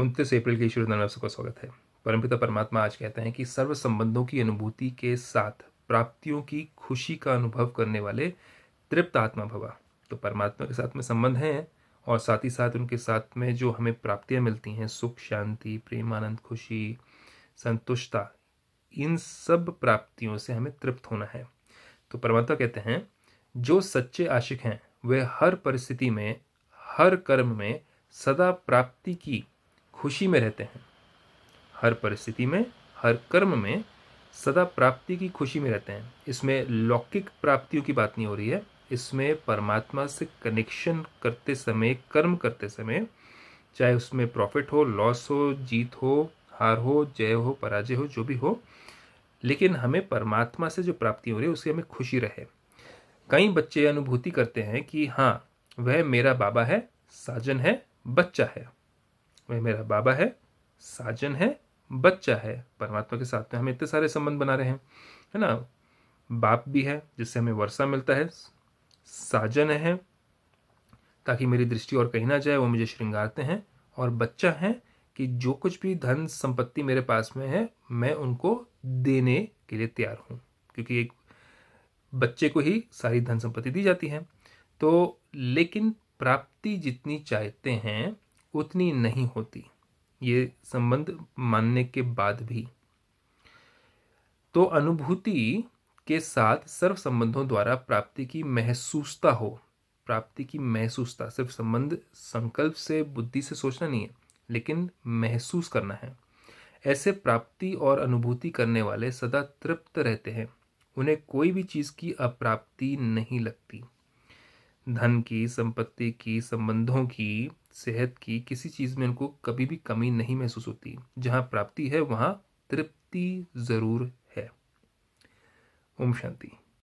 उनतीस अप्रैल के ईश्वर में सबका स्वागत है परमपिता परमात्मा आज कहते हैं कि सर्व संबंधों की अनुभूति के साथ प्राप्तियों की खुशी का अनुभव करने वाले तृप्त आत्मा भवा तो परमात्मा के साथ में संबंध हैं और साथ ही साथ उनके साथ में जो हमें प्राप्तियाँ मिलती हैं सुख शांति प्रेम आनंद खुशी संतुष्टता इन सब प्राप्तियों से हमें तृप्त होना है तो परमात्मा कहते हैं जो सच्चे आशिक हैं वे हर परिस्थिति में हर कर्म में सदा प्राप्ति की खुशी में रहते हैं हर परिस्थिति में हर कर्म में सदा प्राप्ति की खुशी में रहते हैं इसमें लौकिक प्राप्तियों की बात नहीं हो रही है इसमें परमात्मा से कनेक्शन करते समय कर्म करते समय चाहे उसमें प्रॉफिट हो लॉस हो जीत हो हार हो जय हो पराजय हो जो भी हो लेकिन हमें परमात्मा से जो प्राप्ति हो रही है उससे हमें खुशी रहे कई बच्चे अनुभूति करते हैं कि हाँ वह मेरा बाबा है साजन है बच्चा है वह मेरा बाबा है साजन है बच्चा है परमात्मा के साथ में हम इतने सारे संबंध बना रहे हैं है ना बाप भी है जिससे हमें वर्षा मिलता है साजन है ताकि मेरी दृष्टि और कहीं ना जाए वो मुझे श्रृंगारते हैं और बच्चा है कि जो कुछ भी धन संपत्ति मेरे पास में है मैं उनको देने के लिए तैयार हूँ क्योंकि एक बच्चे को ही सारी धन संपत्ति दी जाती है तो लेकिन प्राप्ति जितनी चाहते हैं उतनी नहीं होती ये संबंध मानने के बाद भी तो अनुभूति के साथ सर्व संबंधों द्वारा प्राप्ति की महसूसता हो प्राप्ति की महसूसता सिर्फ संबंध संकल्प से बुद्धि से सोचना नहीं है लेकिन महसूस करना है ऐसे प्राप्ति और अनुभूति करने वाले सदा तृप्त रहते हैं उन्हें कोई भी चीज़ की अप्राप्ति नहीं लगती धन की संपत्ति की संबंधों की सेहत की किसी चीज़ में उनको कभी भी कमी नहीं महसूस होती जहाँ प्राप्ति है वहाँ तृप्ति ज़रूर है ओम शांति